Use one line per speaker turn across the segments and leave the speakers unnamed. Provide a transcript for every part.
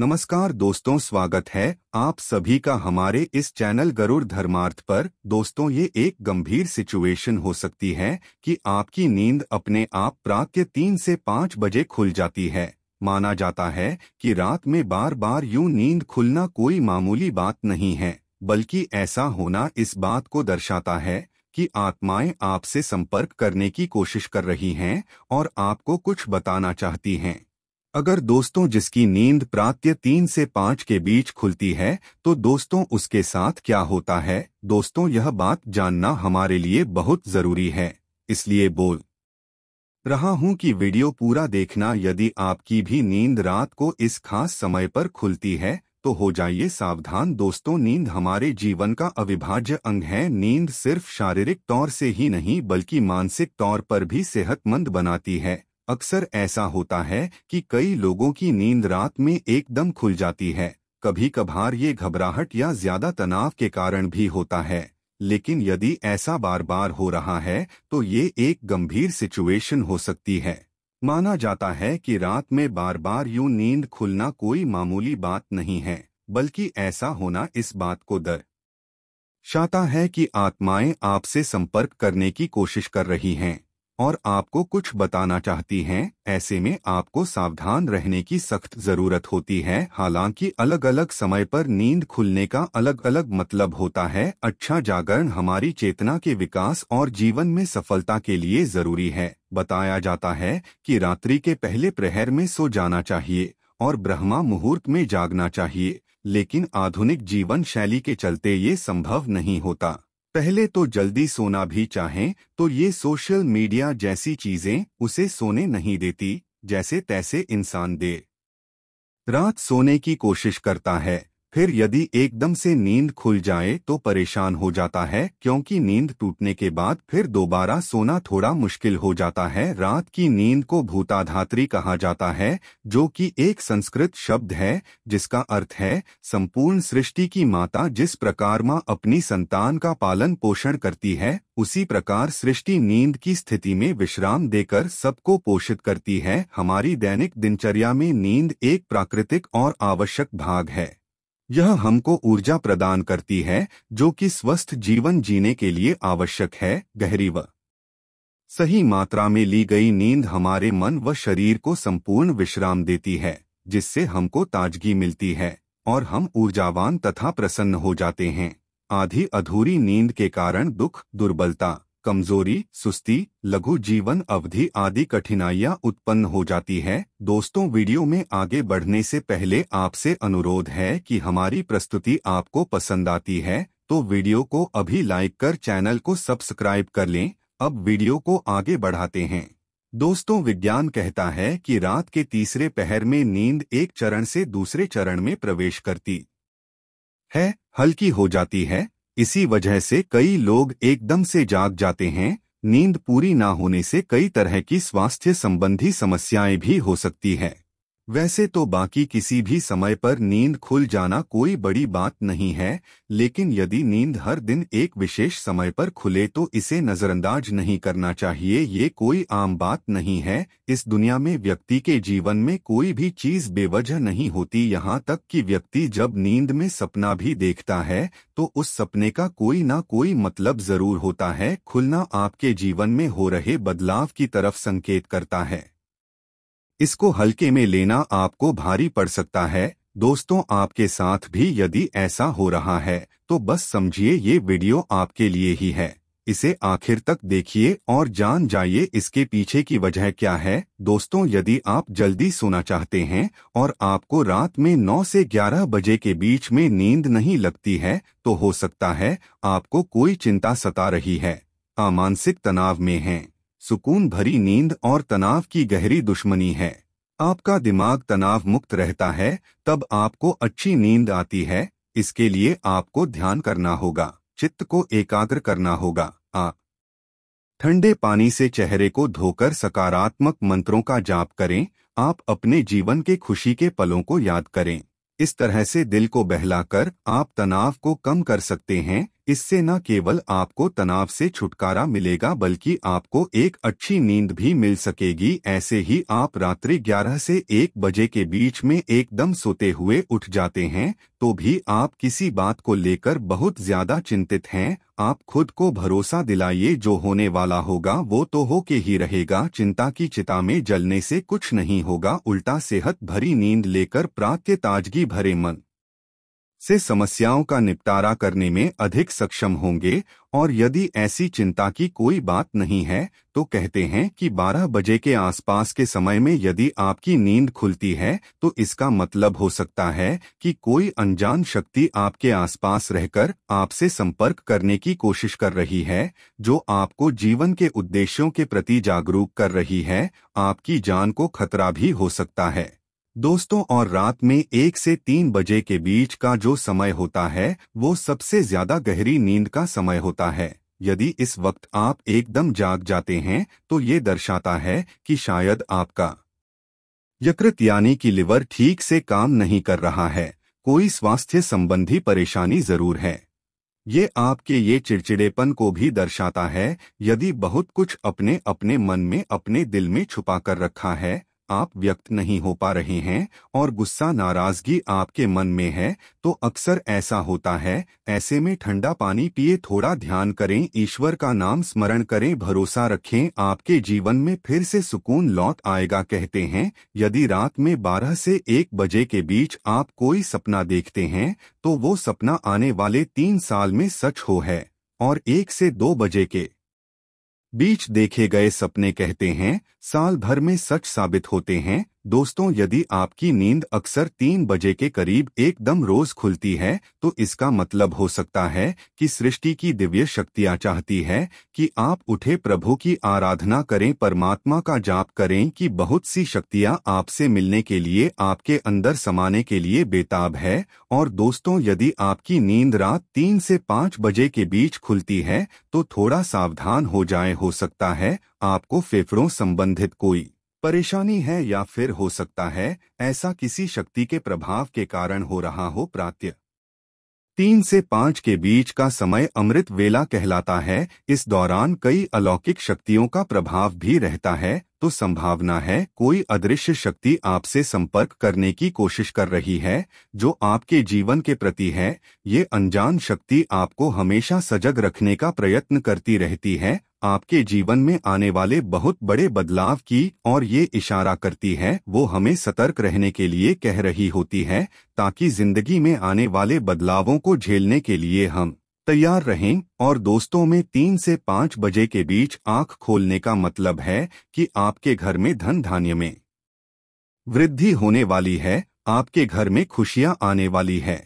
नमस्कार दोस्तों स्वागत है आप सभी का हमारे इस चैनल गरुड़ धर्मार्थ पर दोस्तों ये एक गंभीर सिचुएशन हो सकती है कि आपकी नींद अपने आप प्रात के तीन से पाँच बजे खुल जाती है माना जाता है कि रात में बार बार यूं नींद खुलना कोई मामूली बात नहीं है बल्कि ऐसा होना इस बात को दर्शाता है कि आत्माएं आपसे संपर्क करने की कोशिश कर रही हैं और आपको कुछ बताना चाहती हैं अगर दोस्तों जिसकी नींद प्रात्य तीन से पाँच के बीच खुलती है तो दोस्तों उसके साथ क्या होता है दोस्तों यह बात जानना हमारे लिए बहुत ज़रूरी है इसलिए बोल रहा हूं कि वीडियो पूरा देखना यदि आपकी भी नींद रात को इस खास समय पर खुलती है तो हो जाइए सावधान दोस्तों नींद हमारे जीवन का अविभाज्य अंग है नींद सिर्फ शारीरिक तौर से ही नहीं बल्कि मानसिक तौर पर भी सेहतमंद बनाती है अक्सर ऐसा होता है कि कई लोगों की नींद रात में एकदम खुल जाती है कभी कभार ये घबराहट या ज्यादा तनाव के कारण भी होता है लेकिन यदि ऐसा बार बार हो रहा है तो ये एक गंभीर सिचुएशन हो सकती है माना जाता है कि रात में बार बार यूं नींद खुलना कोई मामूली बात नहीं है बल्कि ऐसा होना इस बात को दर शाता है कि आत्माएं आपसे संपर्क करने की कोशिश कर रही हैं और आपको कुछ बताना चाहती हैं ऐसे में आपको सावधान रहने की सख्त जरूरत होती है हालांकि अलग अलग समय पर नींद खुलने का अलग अलग मतलब होता है अच्छा जागरण हमारी चेतना के विकास और जीवन में सफलता के लिए जरूरी है बताया जाता है कि रात्रि के पहले प्रहर में सो जाना चाहिए और ब्रह्मा मुहूर्त में जागना चाहिए लेकिन आधुनिक जीवन शैली के चलते ये संभव नहीं होता पहले तो जल्दी सोना भी चाहें तो ये सोशल मीडिया जैसी चीजें उसे सोने नहीं देती जैसे तैसे इंसान दे रात सोने की कोशिश करता है फिर यदि एकदम से नींद खुल जाए तो परेशान हो जाता है क्योंकि नींद टूटने के बाद फिर दोबारा सोना थोड़ा मुश्किल हो जाता है रात की नींद को भूताधात्री कहा जाता है जो कि एक संस्कृत शब्द है जिसका अर्थ है संपूर्ण सृष्टि की माता जिस प्रकार माँ अपनी संतान का पालन पोषण करती है उसी प्रकार सृष्टि नींद की स्थिति में विश्राम देकर सबको पोषित करती है हमारी दैनिक दिनचर्या में नींद एक प्राकृतिक और आवश्यक भाग है यह हमको ऊर्जा प्रदान करती है जो कि स्वस्थ जीवन जीने के लिए आवश्यक है गहरी व सही मात्रा में ली गई नींद हमारे मन व शरीर को संपूर्ण विश्राम देती है जिससे हमको ताजगी मिलती है और हम ऊर्जावान तथा प्रसन्न हो जाते हैं आधी अधूरी नींद के कारण दुख दुर्बलता कमजोरी सुस्ती लघु जीवन अवधि आदि कठिनाइयां उत्पन्न हो जाती है दोस्तों वीडियो में आगे बढ़ने से पहले आपसे अनुरोध है कि हमारी प्रस्तुति आपको पसंद आती है तो वीडियो को अभी लाइक कर चैनल को सब्सक्राइब कर लें अब वीडियो को आगे बढ़ाते हैं दोस्तों विज्ञान कहता है कि रात के तीसरे पहर में नींद एक चरण से दूसरे चरण में प्रवेश करती है हल्की हो जाती है इसी वजह से कई लोग एकदम से जाग जाते हैं नींद पूरी ना होने से कई तरह की स्वास्थ्य संबंधी समस्याएं भी हो सकती हैं वैसे तो बाकी किसी भी समय पर नींद खुल जाना कोई बड़ी बात नहीं है लेकिन यदि नींद हर दिन एक विशेष समय पर खुले तो इसे नज़रअंदाज नहीं करना चाहिए ये कोई आम बात नहीं है इस दुनिया में व्यक्ति के जीवन में कोई भी चीज़ बेवजह नहीं होती यहाँ तक कि व्यक्ति जब नींद में सपना भी देखता है तो उस सपने का कोई ना कोई मतलब ज़रूर होता है खुलना आपके जीवन में हो रहे बदलाव की तरफ संकेत करता है इसको हल्के में लेना आपको भारी पड़ सकता है दोस्तों आपके साथ भी यदि ऐसा हो रहा है तो बस समझिए ये वीडियो आपके लिए ही है इसे आखिर तक देखिए और जान जाइए इसके पीछे की वजह क्या है दोस्तों यदि आप जल्दी सोना चाहते हैं और आपको रात में 9 से 11 बजे के बीच में नींद नहीं लगती है तो हो सकता है आपको कोई चिंता सता रही है अमानसिक तनाव में हैं सुकून भरी नींद और तनाव की गहरी दुश्मनी है आपका दिमाग तनाव मुक्त रहता है तब आपको अच्छी नींद आती है इसके लिए आपको ध्यान करना होगा चित्त को एकाग्र करना होगा आ ठंडे पानी से चेहरे को धोकर सकारात्मक मंत्रों का जाप करें आप अपने जीवन के खुशी के पलों को याद करें इस तरह से दिल को बहलाकर आप तनाव को कम कर सकते हैं इससे न केवल आपको तनाव से छुटकारा मिलेगा बल्कि आपको एक अच्छी नींद भी मिल सकेगी ऐसे ही आप रात्रि 11 से 1 बजे के बीच में एकदम सोते हुए उठ जाते हैं तो भी आप किसी बात को लेकर बहुत ज्यादा चिंतित हैं आप खुद को भरोसा दिलाइए जो होने वाला होगा वो तो हो के ही रहेगा चिंता की चिता में जलने से कुछ नहीं होगा उल्टा सेहत भरी नींद लेकर प्रात्य ताजगी भरे मन से समस्याओं का निपटारा करने में अधिक सक्षम होंगे और यदि ऐसी चिंता की कोई बात नहीं है तो कहते हैं कि 12 बजे के आसपास के समय में यदि आपकी नींद खुलती है तो इसका मतलब हो सकता है कि कोई अनजान शक्ति आपके आसपास रहकर आपसे संपर्क करने की कोशिश कर रही है जो आपको जीवन के उद्देश्यों के प्रति जागरूक कर रही है आपकी जान को खतरा भी हो सकता है दोस्तों और रात में एक से तीन बजे के बीच का जो समय होता है वो सबसे ज्यादा गहरी नींद का समय होता है यदि इस वक्त आप एकदम जाग जाते हैं तो ये दर्शाता है कि शायद आपका यकृत यानी कि लिवर ठीक से काम नहीं कर रहा है कोई स्वास्थ्य संबंधी परेशानी जरूर है ये आपके ये चिड़चिड़ेपन को भी दर्शाता है यदि बहुत कुछ अपने अपने मन में अपने दिल में छुपा कर रखा है आप व्यक्त नहीं हो पा रहे हैं और गुस्सा नाराजगी आपके मन में है तो अक्सर ऐसा होता है ऐसे में ठंडा पानी पिए थोड़ा ध्यान करें ईश्वर का नाम स्मरण करें भरोसा रखें आपके जीवन में फिर से सुकून लौट आएगा कहते हैं यदि रात में 12 से 1 बजे के बीच आप कोई सपना देखते हैं तो वो सपना आने वाले तीन साल में सच हो है और एक से दो बजे के बीच देखे गए सपने कहते हैं साल भर में सच साबित होते हैं दोस्तों यदि आपकी नींद अक्सर तीन बजे के करीब एकदम रोज खुलती है तो इसका मतलब हो सकता है कि सृष्टि की दिव्य शक्तियां चाहती है कि आप उठे प्रभु की आराधना करें परमात्मा का जाप करें कि बहुत सी शक्तियां आपसे मिलने के लिए आपके अंदर समाने के लिए बेताब है और दोस्तों यदि आपकी नींद रात तीन से पाँच बजे के बीच खुलती है तो थोड़ा सावधान हो जाए हो सकता है आपको फेफड़ों संबंधित कोई परेशानी है या फिर हो सकता है ऐसा किसी शक्ति के प्रभाव के कारण हो रहा हो प्रात्य तीन से पांच के बीच का समय अमृत वेला कहलाता है इस दौरान कई अलौकिक शक्तियों का प्रभाव भी रहता है तो संभावना है कोई अदृश्य शक्ति आपसे संपर्क करने की कोशिश कर रही है जो आपके जीवन के प्रति है ये अनजान शक्ति आपको हमेशा सजग रखने का प्रयत्न करती रहती है आपके जीवन में आने वाले बहुत बड़े बदलाव की और ये इशारा करती है वो हमें सतर्क रहने के लिए कह रही होती है ताकि जिंदगी में आने वाले बदलावों को झेलने के लिए हम तैयार रहें और दोस्तों में तीन से पाँच बजे के बीच आंख खोलने का मतलब है कि आपके घर में धन धान्य में वृद्धि होने वाली है आपके घर में खुशियां आने वाली है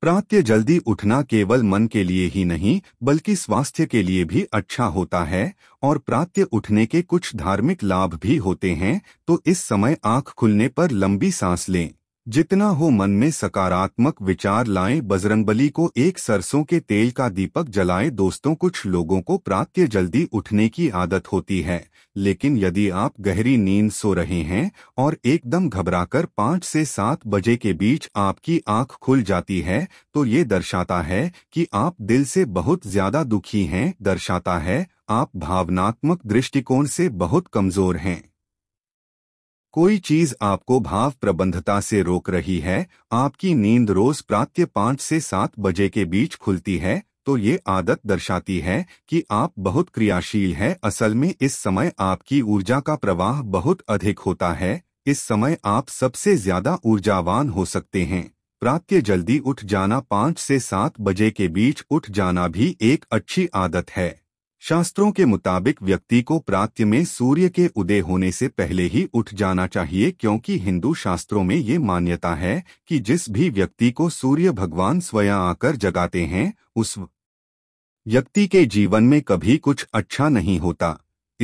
प्रात्य जल्दी उठना केवल मन के लिए ही नहीं बल्कि स्वास्थ्य के लिए भी अच्छा होता है और प्रात्य उठने के कुछ धार्मिक लाभ भी होते हैं तो इस समय आंख खुलने पर लंबी सांस लें जितना हो मन में सकारात्मक विचार लाएं बजरंगबली को एक सरसों के तेल का दीपक जलाएं दोस्तों कुछ लोगों को प्रातः जल्दी उठने की आदत होती है लेकिन यदि आप गहरी नींद सो रहे हैं और एकदम घबराकर पाँच से सात बजे के बीच आपकी आंख खुल जाती है तो ये दर्शाता है कि आप दिल से बहुत ज्यादा दुखी हैं दर्शाता है आप भावनात्मक दृष्टिकोण से बहुत कमजोर हैं कोई चीज आपको भाव प्रबंधता से रोक रही है आपकी नींद रोज प्रातः पाँच से सात बजे के बीच खुलती है तो ये आदत दर्शाती है कि आप बहुत क्रियाशील हैं असल में इस समय आपकी ऊर्जा का प्रवाह बहुत अधिक होता है इस समय आप सबसे ज्यादा ऊर्जावान हो सकते हैं प्रातः जल्दी उठ जाना पाँच से सात बजे के बीच उठ जाना भी एक अच्छी आदत है शास्त्रों के मुताबिक व्यक्ति को प्रात्य में सूर्य के उदय होने से पहले ही उठ जाना चाहिए क्योंकि हिंदू शास्त्रों में ये मान्यता है कि जिस भी व्यक्ति को सूर्य भगवान स्वयं आकर जगाते हैं उस व्यक्ति के जीवन में कभी कुछ अच्छा नहीं होता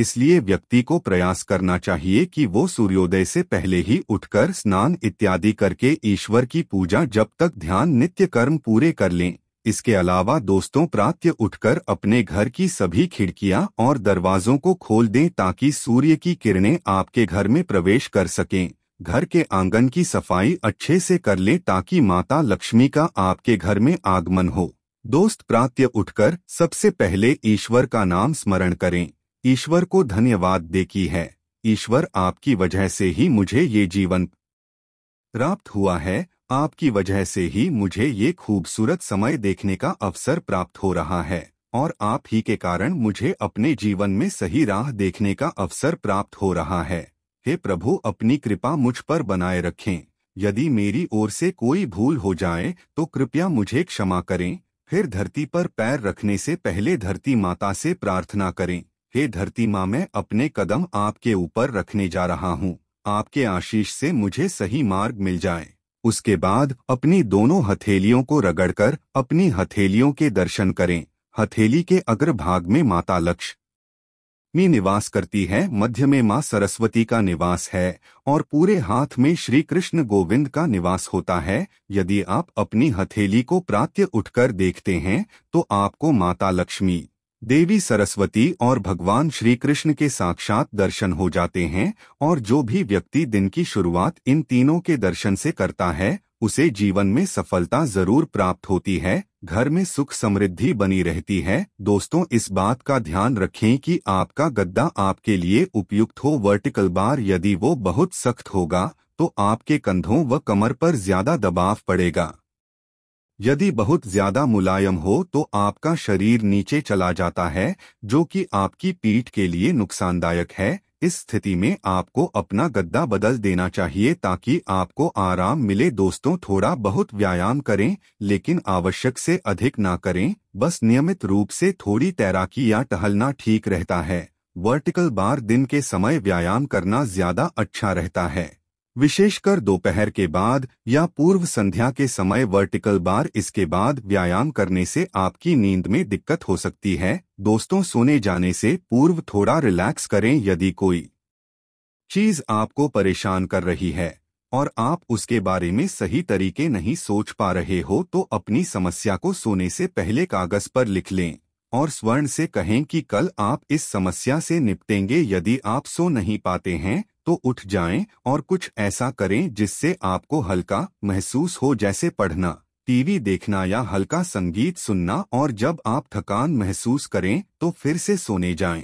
इसलिए व्यक्ति को प्रयास करना चाहिए कि वो सूर्योदय से पहले ही उठकर स्नान इत्यादि करके ईश्वर की पूजा जब तक ध्यान नित्य कर्म पूरे कर लें इसके अलावा दोस्तों प्रातः उठकर अपने घर की सभी खिड़कियां और दरवाजों को खोल दें ताकि सूर्य की किरणें आपके घर में प्रवेश कर सकें घर के आंगन की सफाई अच्छे से कर लें ताकि माता लक्ष्मी का आपके घर में आगमन हो दोस्त प्रात्य उठकर सबसे पहले ईश्वर का नाम स्मरण करें ईश्वर को धन्यवाद दे की है ईश्वर आपकी वजह से ही मुझे ये जीवन प्राप्त हुआ है आपकी वजह से ही मुझे ये खूबसूरत समय देखने का अवसर प्राप्त हो रहा है और आप ही के कारण मुझे अपने जीवन में सही राह देखने का अवसर प्राप्त हो रहा है हे प्रभु अपनी कृपा मुझ पर बनाए रखें यदि मेरी ओर से कोई भूल हो जाए तो कृपया मुझे क्षमा करें फिर धरती पर पैर रखने से पहले धरती माता से प्रार्थना करें हे धरती माँ मैं अपने कदम आपके ऊपर रखने जा रहा हूँ आपके आशीष से मुझे सही मार्ग मिल जाए उसके बाद अपनी दोनों हथेलियों को रगड़कर अपनी हथेलियों के दर्शन करें हथेली के अग्र भाग में माता लक्ष्य मी निवास करती है मध्य में माँ सरस्वती का निवास है और पूरे हाथ में श्री कृष्ण गोविंद का निवास होता है यदि आप अपनी हथेली को प्रात्य उठकर देखते हैं तो आपको माता लक्ष्मी देवी सरस्वती और भगवान श्री कृष्ण के साक्षात दर्शन हो जाते हैं और जो भी व्यक्ति दिन की शुरुआत इन तीनों के दर्शन से करता है उसे जीवन में सफलता जरूर प्राप्त होती है घर में सुख समृद्धि बनी रहती है दोस्तों इस बात का ध्यान रखें कि आपका गद्दा आपके लिए उपयुक्त हो वर्टिकल बार यदि वो बहुत सख्त होगा तो आपके कंधों व कमर पर ज्यादा दबाव पड़ेगा यदि बहुत ज्यादा मुलायम हो तो आपका शरीर नीचे चला जाता है जो कि आपकी पीठ के लिए नुकसानदायक है इस स्थिति में आपको अपना गद्दा बदल देना चाहिए ताकि आपको आराम मिले दोस्तों थोड़ा बहुत व्यायाम करें लेकिन आवश्यक से अधिक ना करें बस नियमित रूप से थोड़ी तैराकी या टहलना ठीक रहता है वर्टिकल बार दिन के समय व्यायाम करना ज्यादा अच्छा रहता है विशेषकर दोपहर के बाद या पूर्व संध्या के समय वर्टिकल बार इसके बाद व्यायाम करने से आपकी नींद में दिक्कत हो सकती है दोस्तों सोने जाने से पूर्व थोड़ा रिलैक्स करें यदि कोई चीज आपको परेशान कर रही है और आप उसके बारे में सही तरीके नहीं सोच पा रहे हो तो अपनी समस्या को सोने से पहले कागज पर लिख लें और स्वर्ण से कहें कि कल आप इस समस्या से निपटेंगे यदि आप सो नहीं पाते हैं तो उठ जाएं और कुछ ऐसा करें जिससे आपको हल्का महसूस हो जैसे पढ़ना टीवी देखना या हल्का संगीत सुनना और जब आप थकान महसूस करें तो फिर से सोने जाएं।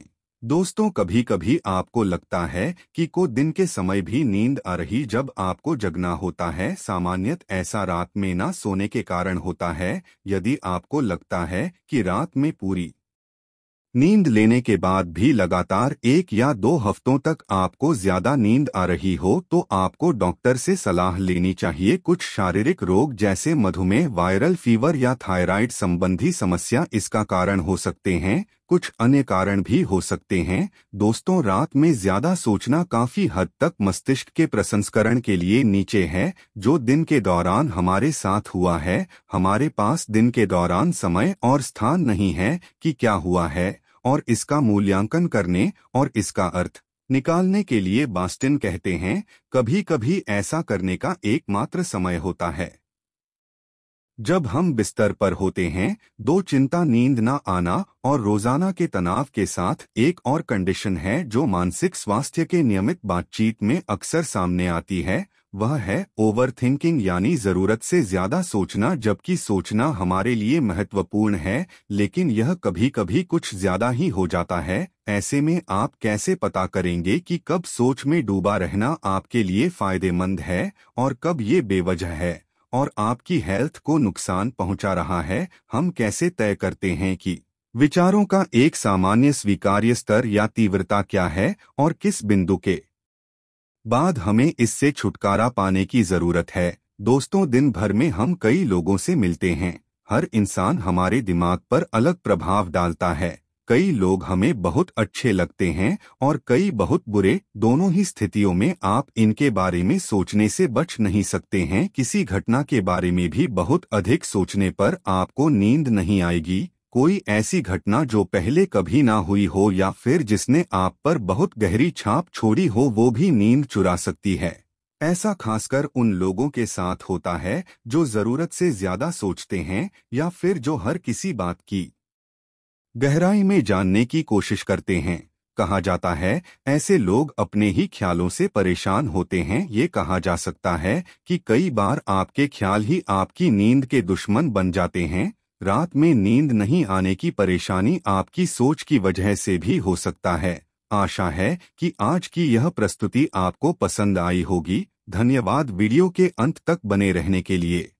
दोस्तों कभी कभी आपको लगता है कि को दिन के समय भी नींद आ रही जब आपको जगना होता है सामान्यत ऐसा रात में ना सोने के कारण होता है यदि आपको लगता है कि रात में पूरी नींद लेने के बाद भी लगातार एक या दो हफ्तों तक आपको ज्यादा नींद आ रही हो तो आपको डॉक्टर से सलाह लेनी चाहिए कुछ शारीरिक रोग जैसे मधुमेह वायरल फीवर या थायराइड संबंधी समस्या इसका कारण हो सकते हैं कुछ अन्य कारण भी हो सकते हैं दोस्तों रात में ज्यादा सोचना काफी हद तक मस्तिष्क के प्रसंस्करण के लिए नीचे है जो दिन के दौरान हमारे साथ हुआ है हमारे पास दिन के दौरान समय और स्थान नहीं है कि क्या हुआ है और इसका मूल्यांकन करने और इसका अर्थ निकालने के लिए बास्टिन कहते हैं कभी कभी ऐसा करने का एकमात्र समय होता है जब हम बिस्तर पर होते हैं दो चिंता नींद न आना और रोजाना के तनाव के साथ एक और कंडीशन है जो मानसिक स्वास्थ्य के नियमित बातचीत में अक्सर सामने आती है वह है ओवरथिंकिंग यानी जरूरत से ज्यादा सोचना जबकि सोचना हमारे लिए महत्वपूर्ण है लेकिन यह कभी कभी कुछ ज्यादा ही हो जाता है ऐसे में आप कैसे पता करेंगे कि कब सोच में डूबा रहना आपके लिए फायदेमंद है और कब ये बेवजह है और आपकी हेल्थ को नुकसान पहुंचा रहा है हम कैसे तय करते हैं कि विचारों का एक सामान्य स्वीकार्य स्तर या तीव्रता क्या है और किस बिंदु के बाद हमें इससे छुटकारा पाने की जरूरत है दोस्तों दिन भर में हम कई लोगों से मिलते हैं हर इंसान हमारे दिमाग पर अलग प्रभाव डालता है कई लोग हमें बहुत अच्छे लगते हैं और कई बहुत बुरे दोनों ही स्थितियों में आप इनके बारे में सोचने से बच नहीं सकते हैं किसी घटना के बारे में भी बहुत अधिक सोचने पर आपको नींद नहीं आएगी कोई ऐसी घटना जो पहले कभी ना हुई हो या फिर जिसने आप पर बहुत गहरी छाप छोड़ी हो वो भी नींद चुरा सकती है ऐसा खासकर उन लोगों के साथ होता है जो ज़रूरत से ज़्यादा सोचते हैं या फिर जो हर किसी बात की गहराई में जानने की कोशिश करते हैं कहा जाता है ऐसे लोग अपने ही ख्यालों से परेशान होते हैं ये कहा जा सकता है कि कई बार आपके ख्याल ही आपकी नींद के दुश्मन बन जाते हैं रात में नींद नहीं आने की परेशानी आपकी सोच की वजह से भी हो सकता है आशा है कि आज की यह प्रस्तुति आपको पसंद आई होगी धन्यवाद वीडियो के अंत तक बने रहने के लिए